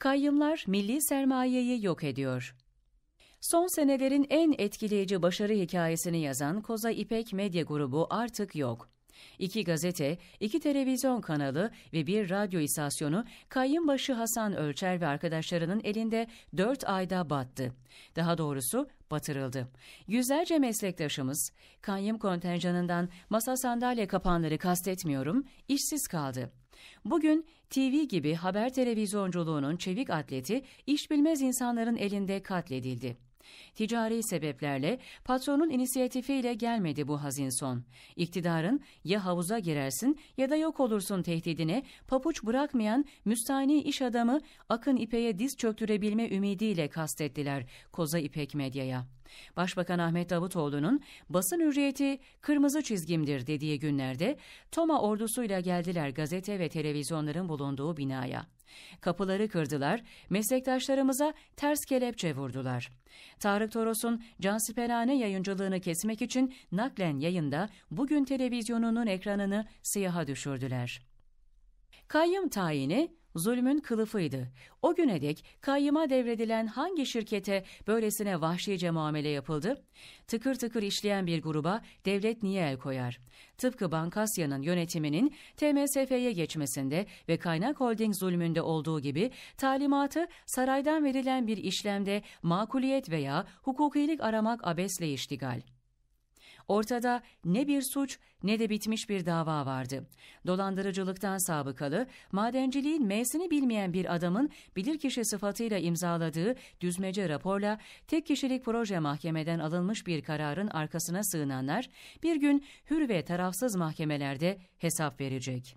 kayyımlar milli sermayeyi yok ediyor. Son senelerin en etkileyici başarı hikayesini yazan Koza İpek Medya Grubu artık yok. İki gazete, iki televizyon kanalı ve bir radyo istasyonu Kayyımbaşı Hasan Ölçer ve arkadaşlarının elinde dört ayda battı. Daha doğrusu batırıldı. Yüzlerce meslektaşımız, kayyım kontenjanından masa sandalye kapanları kastetmiyorum, işsiz kaldı. Bugün TV gibi haber televizyonculuğunun çevik atleti işbilmez insanların elinde katledildi. Ticari sebeplerle patronun inisiyatifiyle gelmedi bu hazin son. İktidarın ya havuza girersin ya da yok olursun tehdidine papuç bırakmayan müstahni iş adamı Akın İpek'e diz çöktürebilme ümidiyle kastettiler Koza İpek Medya'ya. Başbakan Ahmet Davutoğlu'nun basın hürriyeti kırmızı çizgimdir dediği günlerde Toma ordusuyla geldiler gazete ve televizyonların bulunduğu binaya. Kapıları kırdılar, meslektaşlarımıza ters kelepçe vurdular. Tarık Toros'un Cansiperhane yayıncılığını kesmek için naklen yayında bugün televizyonunun ekranını siyaha düşürdüler. Kayyım tayini zulmün kılıfıydı. O güne dek kayyıma devredilen hangi şirkete böylesine vahşice muamele yapıldı? Tıkır tıkır işleyen bir gruba devlet niye el koyar? Tıpkı Bankasya'nın yönetiminin TMSF'ye geçmesinde ve kaynak holding zulmünde olduğu gibi talimatı saraydan verilen bir işlemde makuliyet veya hukukilik aramak abesle iştigal. Ortada ne bir suç ne de bitmiş bir dava vardı. Dolandırıcılıktan sabıkalı, madenciliğin M'sini bilmeyen bir adamın bilirkişi sıfatıyla imzaladığı düzmece raporla tek kişilik proje mahkemeden alınmış bir kararın arkasına sığınanlar bir gün hür ve tarafsız mahkemelerde hesap verecek.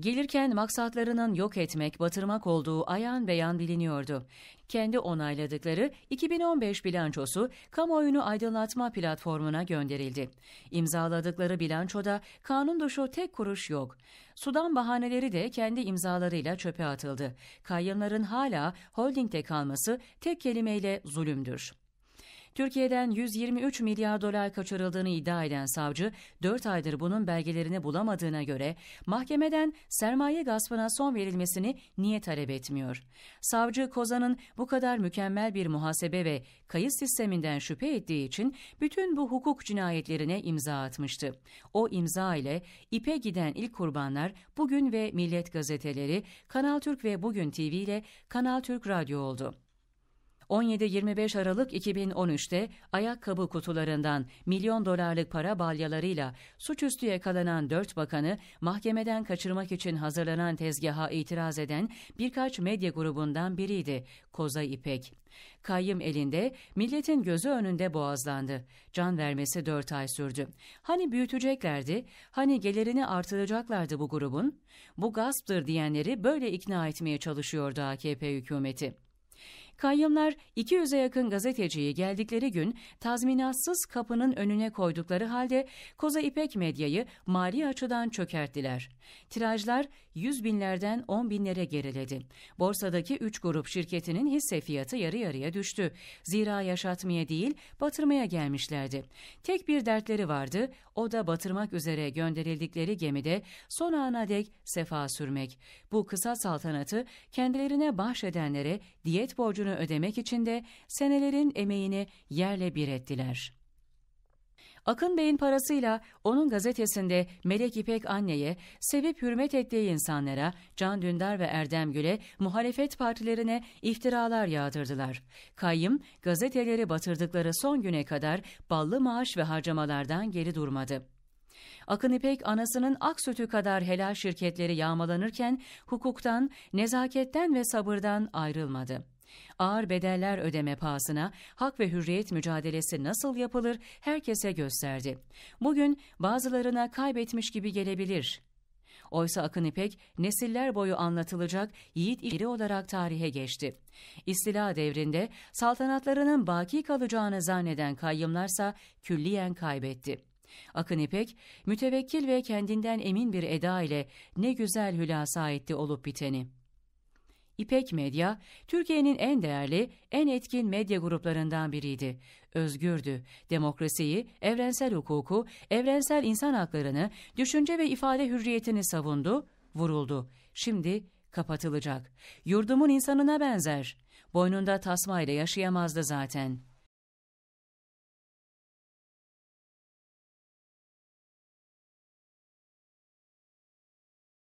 Gelirken maksatlarının yok etmek, batırmak olduğu ayan beyan biliniyordu. Kendi onayladıkları 2015 bilançosu kamuoyunu aydınlatma platformuna gönderildi. İmzaladıkları bilançoda kanun dışı tek kuruş yok. Sudan bahaneleri de kendi imzalarıyla çöpe atıldı. Kayyımların hala holdingde kalması tek kelimeyle zulümdür. Türkiye'den 123 milyar dolar kaçırıldığını iddia eden savcı 4 aydır bunun belgelerini bulamadığına göre mahkemeden sermaye gaspına son verilmesini niye talep etmiyor? Savcı Kozan'ın bu kadar mükemmel bir muhasebe ve kayıt sisteminden şüphe ettiği için bütün bu hukuk cinayetlerine imza atmıştı. O imza ile ipe giden ilk kurbanlar Bugün ve Millet gazeteleri, Kanal Türk ve Bugün TV ile Kanal Türk Radyo oldu. 17-25 Aralık 2013'te ayakkabı kutularından milyon dolarlık para balyalarıyla suçüstü yakalanan dört bakanı mahkemeden kaçırmak için hazırlanan tezgaha itiraz eden birkaç medya grubundan biriydi Koza İpek. Kayyım elinde milletin gözü önünde boğazlandı. Can vermesi dört ay sürdü. Hani büyüteceklerdi, hani gelirini artıracaklardı bu grubun? Bu gasptır diyenleri böyle ikna etmeye çalışıyordu AKP hükümeti. Kayyımlar 200'e yakın gazeteciyi geldikleri gün tazminatsız kapının önüne koydukları halde Koza İpek Medya'yı mali açıdan çökerttiler. Tirajlar 100 binlerden 10 binlere geriledi. Borsadaki 3 grup şirketinin hisse fiyatı yarı yarıya düştü. Zira yaşatmaya değil batırmaya gelmişlerdi. Tek bir dertleri vardı o da batırmak üzere gönderildikleri gemide son ana dek sefa sürmek. Bu kısa saltanatı kendilerine bahşedenlere diyet borcu borcunu ödemek için de senelerin emeğini yerle bir ettiler. Akın Bey'in parasıyla onun gazetesinde Melek İpek anneye, sevip hürmet ettiği insanlara, Can Dündar ve Erdem Gül'e, muhalefet partilerine iftiralar yağdırdılar. Kayyım, gazeteleri batırdıkları son güne kadar ballı maaş ve harcamalardan geri durmadı. Akın İpek anasının ak sütü kadar helal şirketleri yağmalanırken hukuktan, nezaketten ve sabırdan ayrılmadı ağır bedeller ödeme pahasına hak ve hürriyet mücadelesi nasıl yapılır herkese gösterdi. Bugün bazılarına kaybetmiş gibi gelebilir. Oysa Akın İpek nesiller boyu anlatılacak yiğit iri olarak tarihe geçti. İstila devrinde saltanatlarının baki kalacağını zanneden kayyımlarsa külliyen kaybetti. Akın İpek, mütevekkil ve kendinden emin bir eda ile ne güzel hülasa etti olup biteni.'' İpek Medya, Türkiye'nin en değerli, en etkin medya gruplarından biriydi. Özgürdü, demokrasiyi, evrensel hukuku, evrensel insan haklarını, düşünce ve ifade hürriyetini savundu, vuruldu. Şimdi kapatılacak. Yurdumun insanına benzer. Boynunda tasmayla yaşayamazdı zaten.''